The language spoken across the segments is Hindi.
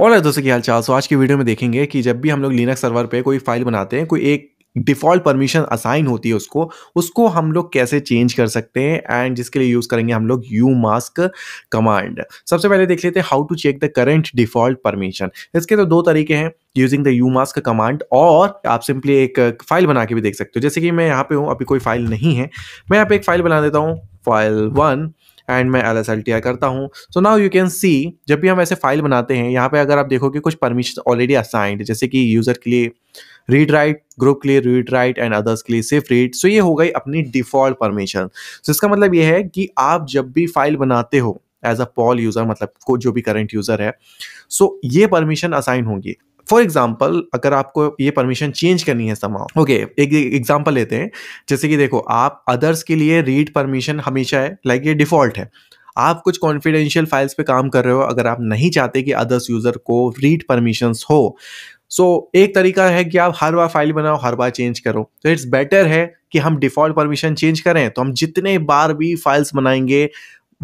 और दोस्तों की हाल चाल सो आज की वीडियो में देखेंगे कि जब भी हम लोग लिनक्स सर्वर पे कोई फाइल बनाते हैं कोई एक डिफ़ॉल्ट परमिशन असाइन होती है उसको उसको हम लोग कैसे चेंज कर सकते हैं एंड जिसके लिए यूज़ करेंगे हम लोग यू मास्क कमांड सबसे पहले देख लेते हैं how to check the current default permission इसके तो दो तरीके हैं using the umask command और आप सिंपली एक फाइल बना के भी देख सकते हो जैसे कि मैं यहाँ पे हूँ अभी कोई फाइल नहीं है मैं यहाँ पे एक फाइल बना देता हूँ फाइल वन एंड मैं L S L T I करता हूँ so now you can see जब भी हम ऐसे फाइल बनाते हैं यहाँ पे अगर आप देखोगे कुछ परमिशन ऑलरेडी असाइंड जैसे कि यूज़र के लिए रीड राइट ग्रुप के लिए रीड राइट एंड अदर्स के लिए सिर्फ रीड सो ये हो गई अपनी डिफ़ॉल्ट परमिशन सो इसका मतलब ये है कि आप जब भी फाइल बनाते हो एज अ पॉल यूज़र मतलब को जो भी करंट यूज़र है सो so ये परमिशन असाइन होंगी फॉर एग्जाम्पल अगर आपको ये परमिशन चेंज करनी है समाओ ओके okay, एक एग्जाम्पल लेते हैं जैसे कि देखो आप अदर्स के लिए रीड परमिशन हमेशा है लाइक ये डिफॉल्ट है आप कुछ कॉन्फिडेंशियल फाइल्स पे काम कर रहे हो अगर आप नहीं चाहते कि अदर्स यूज़र को रीड परमिशंस हो सो so, एक तरीका है कि आप हर बार फाइल बनाओ हर बार चेंज करो तो इट्स बेटर है कि हम डिफ़ॉल्ट परमिशन चेंज करें तो हम जितने बार भी फाइल्स बनाएंगे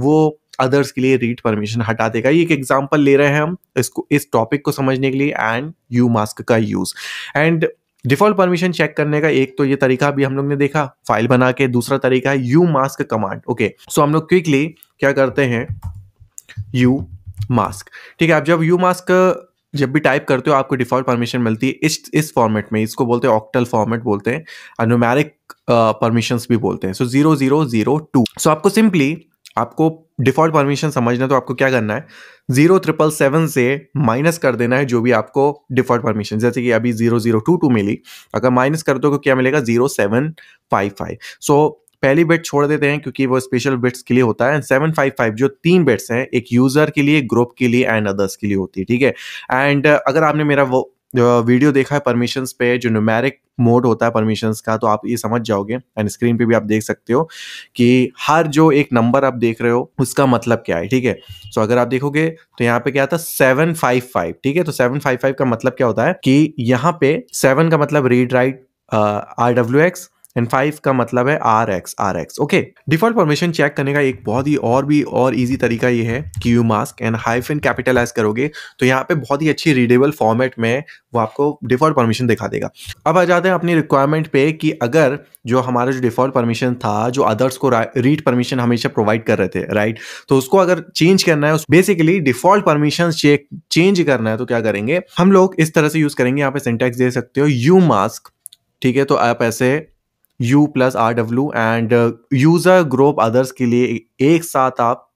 वो अदर्स के लिए रीड परमिशन हटा देगा ये एक एग्जाम्पल ले रहे हैं हम इसको इस टॉपिक को समझने के लिए एंड यू मास्क का use and default permission check करने का एक तो ये तरीका भी हम लोग ने देखा फाइल बना के दूसरा तरीका है umask command okay so हम लोग क्विकली क्या करते हैं यू मास्क ठीक है आप जब यू मास्क जब भी टाइप करते हो आपको डिफॉल्ट परमिशन मिलती है इस इस फॉर्मेट में इसको बोलते हैं ऑक्टल फॉर्मेट बोलते हैं अनुमेरिक परमिशंस भी बोलते हैं so zero zero zero two so आपको सिंपली आपको डिफ़ॉल्ट परमिशन समझना तो आपको क्या करना है जीरो ट्रिपल सेवन से माइनस कर देना है जो भी आपको डिफ़ॉल्ट परमिशन जैसे कि अभी जीरो जीरो टू टू मिली अगर माइनस कर दो तो क्या मिलेगा zero seven five five so पहली बेट छोड़ देते हैं क्योंकि वो स्पेशल बेट्स के लिए होता है सेवन फाइव फाइव जो तीन बेट्स हैं एक यूज़र के लिए ग्रुप के लिए एंड अदर्स के लिए होती है ठीक है एंड अगर आपने मेरा वो वीडियो देखा है परमिशंस पे जो न्यूमेरिक मोड होता है परमिशंस का तो आप ये समझ जाओगे एंड स्क्रीन पे भी आप देख सकते हो कि हर जो एक नंबर आप देख रहे हो उसका मतलब क्या है ठीक है सो अगर आप देखोगे तो यहाँ पे क्या था सेवन फाइव फाइव ठीक है तो सेवन फाइव फाइव का मतलब क्या होता है कि यहाँ पे सेवन का मतलब read write R W X and five का मतलब है R X R X okay default permission check करने का एक बहुत ही और भी और इजी तरीका ये है कि umask and hyphen capitalize करोगे तो यहाँ पे बहुत ही अच्छी रीडेबल फॉर्मेट में वो आपको डिफॉल्ट परमिशन दिखा देगा अब आ जाते हैं अपनी रिक्वायरमेंट पे कि अगर जो हमारा जो डिफॉल्ट परमिशन था जो अदर्स को रीड परमिशन हमेशा प्रोवाइड कर रहे थे राइट तो उसको अगर चेंज करना है basically default permission check change करना है तो क्या करेंगे हम लोग इस तरह से यूज करेंगे यहाँ पे सिंटेक्स दे सकते हो यू मास्क ठीक है तो आप ऐसे U plus R W and user group others के लिए एक साथ आप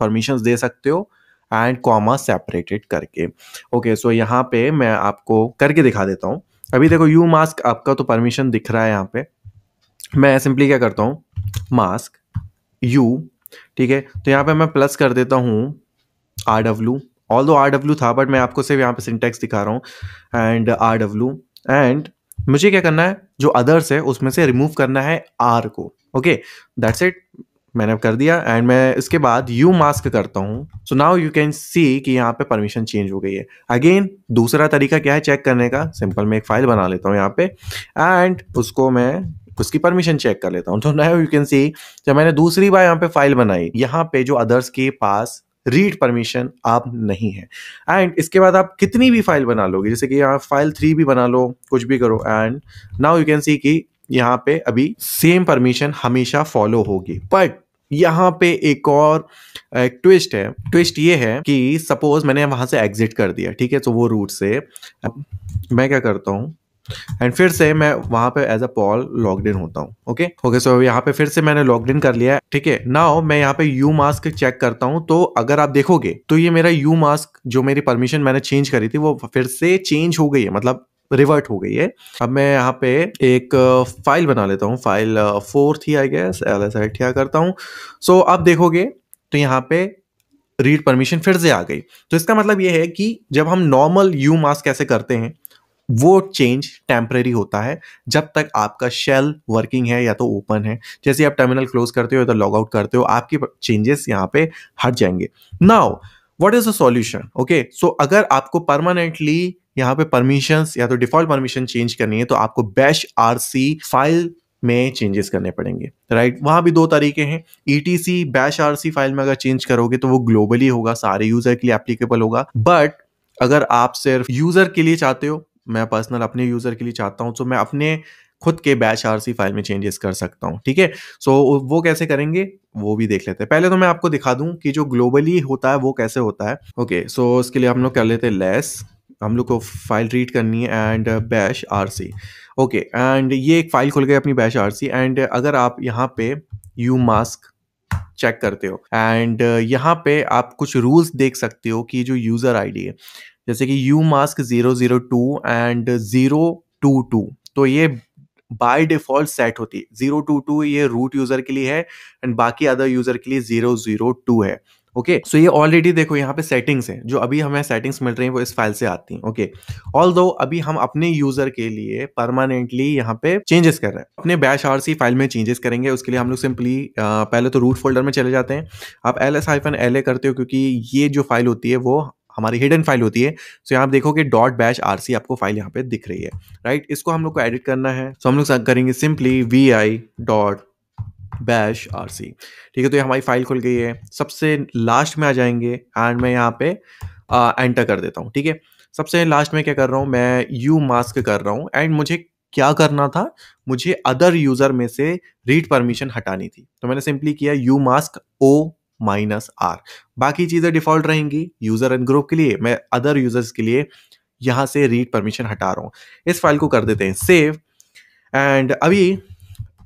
परमिशन दे सकते हो एंड कॉमा सेपरेटेड करके ओके सो यहाँ पे मैं आपको करके दिखा देता हूँ अभी देखो यू मास्क आपका तो परमिशन दिख रहा है यहाँ पे मैं सिंपली क्या करता हूँ मास्क यू ठीक है तो यहाँ पे मैं प्लस कर देता हूँ आर डब्ल्यू ऑल दो आर डब्ल्यू था बट मैं आपको सिर्फ यहाँ पे सिंटेक्स दिखा रहा हूँ एंड आर डब्ल्यू एंड मुझे क्या करना है जो अदर्स है उसमें से रिमूव करना है आर को ओके दैट्स इट मैंने कर दिया एंड मैं इसके बाद यू मास्क करता हूँ so now you can see कि यहाँ पे परमिशन चेंज हो गई है अगेन दूसरा तरीका क्या है चेक करने का सिंपल मैं एक फाइल बना लेता हूँ यहाँ पे एंड उसको मैं उसकी परमिशन चेक कर लेता हूँ तो नाउ यू कैन सी जब मैंने दूसरी बार यहाँ पे फाइल बनाई यहाँ पे जो अदर्स के पास रीड परमिशन आप नहीं है एंड इसके बाद आप कितनी भी फाइल बना लोगे जैसे कि यहाँ फाइल थ्री भी बना लो कुछ भी करो and now you can see कि यहाँ पे अभी सेम परमिशन हमेशा फॉलो होगी बट यहाँ पे एक और एक ट्विस्ट है ट्विस्ट ये है कि सपोज मैंने वहां से एग्जिट कर दिया ठीक है तो वो रूट से मैं क्या करता हूँ एंड फिर से मैं वहां पे as a Paul log in होता हूँ ओके ओके सो यहाँ पे फिर से मैंने लॉग इन कर लिया है ठीक है नाउ मैं यहाँ पे यू मास्क चेक करता हूँ तो अगर आप देखोगे तो ये मेरा यू मास्क जो मेरी परमिशन मैंने चेंज करी थी वो फिर से चेंज हो गई है मतलब रिवर्ट हो गई है अब मैं यहाँ पे एक फाइल uh, बना लेता हूँ फाइल फोर थी I guess L S I करता हूँ सो so, आप देखोगे तो यहाँ पे रीड परमिशन फिर से आ गई तो इसका मतलब ये है कि जब हम नॉर्मल यू मास्क कैसे करते हैं वो चेंज टेम्प्रेरी होता है जब तक आपका शेल वर्किंग है या तो ओपन है जैसे आप टर्मिनल क्लोज करते हो या तो लॉग आउट करते हो आपके चेंजेस यहाँ पे हट जाएंगे now what is the solution okay so अगर आपको परमानेंटली यहाँ पे परमिशन या तो डिफॉल्ट परमिशन चेंज करनी है तो आपको बैश आर फाइल में चेंजेस करने पड़ेंगे राइट right? वहां भी दो तरीके हैं E T C bash R C file में अगर चेंज करोगे तो वो ग्लोबली होगा सारे यूजर के लिए एप्लीकेबल होगा बट अगर आप सिर्फ यूजर के लिए चाहते हो मैं पर्सनल अपने यूज़र के लिए चाहता हूँ तो मैं अपने खुद के बैच आर फाइल में चेंजेस कर सकता हूँ ठीक है सो वो कैसे करेंगे वो भी देख लेते हैं पहले तो मैं आपको दिखा दूँ कि जो ग्लोबली होता है वो कैसे होता है ओके okay, सो so उसके लिए हम लोग कर लेते हैं लेस हम लोग को फाइल रीड करनी है and bash R C okay and ये एक फाइल खुल गई अपनी बैश आर सी एंड अगर आप यहाँ पे यू मास्क चेक करते हो एंड यहाँ पे आप कुछ रूल्स देख सकते हो कि जो यूज़र आईडी है जैसे कि umask zero zero two and zero two two तो ये बाय डिफॉल्ट सेट होती है जीरो टू टू ये रूट यूजर के लिए है एंड बाकी अदर यूजर के लिए जीरो जीरो टू है ओके okay, सो so ये ऑलरेडी देखो यहाँ पे सेटिंग्स हैं जो अभी हमें सेटिंग्स मिल रही हैं वो इस फाइल से आती हैं ओके ऑल दो अभी हम अपने यूजर के लिए परमानेंटली यहाँ पे चेंजेस कर रहे हैं अपने बैश आर सी फाइल में चेंजेस करेंगे उसके लिए हम लोग सिंपली पहले तो रूट फोल्डर में चले जाते हैं आप L S hyphen L A करते हो क्योंकि ये जो फाइल होती है वो हमारी हिडन फाइल होती है सो यहाँ आप देखोगे डॉट बैश आर आपको फाइल यहाँ पे दिख रही है राइट right? इसको हम लोग को एडिट करना है सो so, हम लोग करेंगे simply V I dot bash R C ठीक है तो ये हमारी फाइल खुल गई है सबसे लास्ट में आ जाएंगे एंड मैं यहाँ पे एंटर कर देता हूँ ठीक है सबसे लास्ट में क्या कर रहा हूँ मैं यू मास्क कर रहा हूँ एंड मुझे क्या करना था मुझे अदर यूज़र में से रीड परमिशन हटानी थी तो मैंने सिंपली किया umask O minus R बाकी चीज़ें डिफ़ॉल्ट रहेंगी यूज़र एंड ग्रुप के लिए मैं अदर यूज़र्स के लिए यहां से रीड परमिशन हटा रहा हूं इस फाइल को कर देते हैं सेव एंड अभी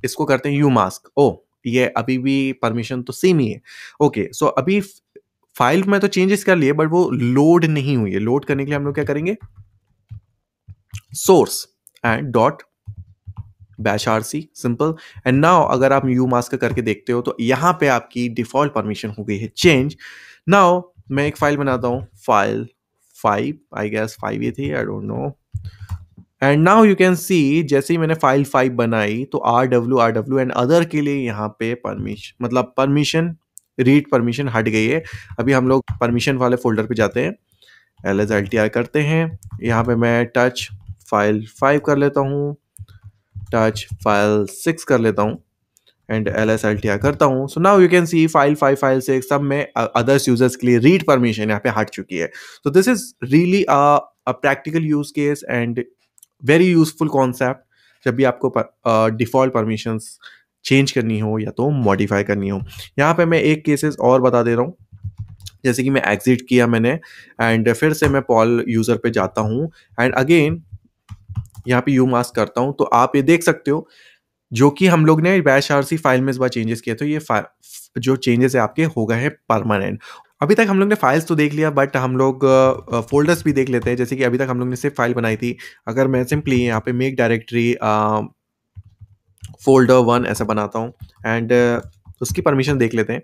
इसको करते हैं यू मास्क ओ ये अभी भी परमिशन तो सेम ही है ओके सो अभी फाइल में तो चेंजेस कर लिए बट वो लोड नहीं हुई है लोड करने के लिए हम लोग क्या करेंगे source and dot bash R C simple and now अगर आप यू मास्क करके देखते हो तो यहाँ पे आपकी डिफॉल्ट परमिशन हो गई है चेंज नाउ मैं एक फाइल बनाता हूँ file five I guess five ये थी I don't know and now you can see जैसे ही मैंने फाइल फाइव बनाई तो R W R W and other के लिए यहाँ पे परमिशन मतलब परमिशन रीड परमिशन हट गई है अभी हम लोग परमिशन वाले फोल्डर पे जाते हैं L S L T R करते हैं यहाँ पे मैं टच फाइल फाइव कर लेता हूँ टच फाइल सिक्स कर लेता हूँ and L S L T I करता हूँ so now you can see file five file six सब में अदर्स uh, यूजर्स के लिए रीड परमिशन यहाँ पे हट चुकी है तो this is really a practical use case and very useful concept जब भी आपको डिफॉल्ट परमिशन चेंज करनी हो या तो मॉडिफाई करनी हो यहाँ पे मैं एक केसेस और बता दे रहा हूँ जैसे कि मैं एग्जिट किया मैंने एंड फिर से मैं पॉल यूज़र पे जाता हूँ एंड अगेन यहाँ पे यू मास्क करता हूँ तो आप ये देख सकते हो जो कि हम लोग ने बैश आर सी फाइल में इस बार चेंजेस किए थे तो ये जो चेंजेस है आपके हो गए हैं परमानेंट अभी तक हम लोग ने फाइल्स तो देख लिया बट हम लोग फोल्डर्स भी देख लेते हैं जैसे कि अभी तक हम लोग ने सिर्फ फाइल बनाई थी अगर मैं सिंपली यहाँ पे मेक डायरेक्टरी फोल्डर वन ऐसा बनाता हूँ एंड उसकी परमिशन देख लेते हैं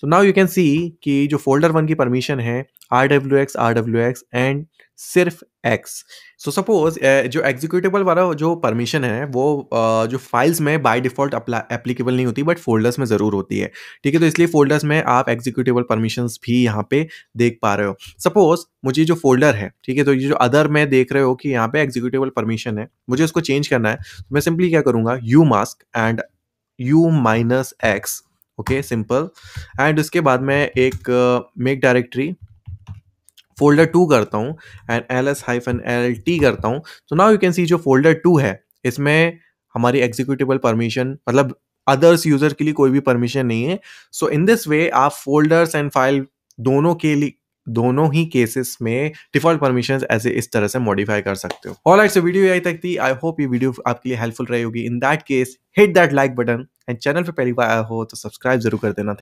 so now you can see कि जो फोल्डर वन की परमिशन है R W X R W X and सिर्फ एक्स सो सपोज जो एग्जीक्यूटेबल वाला जो परमिशन है वो uh, जो फाइल्स में बाय डिफॉल्ट एप्लीकेबल नहीं होती बट फोल्डर्स में ज़रूर होती है ठीक है तो इसलिए फोल्डर्स में आप एग्जीक्यूटेबल परमिशन भी यहाँ पे देख पा रहे हो सपोज मुझे जो फोल्डर है ठीक है तो ये जो अदर में देख रहे हो कि यहाँ पे एग्जीक्यूटेबल परमिशन है मुझे उसको चेंज करना है तो मैं सिंपली क्या करूँगा umask and U minus X okay simple and उसके बाद मैं एक make uh, directory folder two करता हूँ and L S hyphen L T करता हूँ तो नाउ यू कैन सी जो फोल्डर टू है इसमें हमारी एग्जीक्यूटिबल परमिशन मतलब अदर्स यूजर के लिए कोई भी परमिशन नहीं है सो इन दिस वे आप फोल्डर्स एंड फाइल दोनों के लिए दोनों ही केसेस में डिफॉल्ट परमिशन ऐसे इस तरह से मॉडिफाई कर सकते हो ऑल से वीडियो यही तक थी आई होप ये वीडियो आपके लिए हेल्पफुल रही होगी in that case hit that like button and channel पर पहली बार आया हो तो सब्सक्राइब जरूर कर देना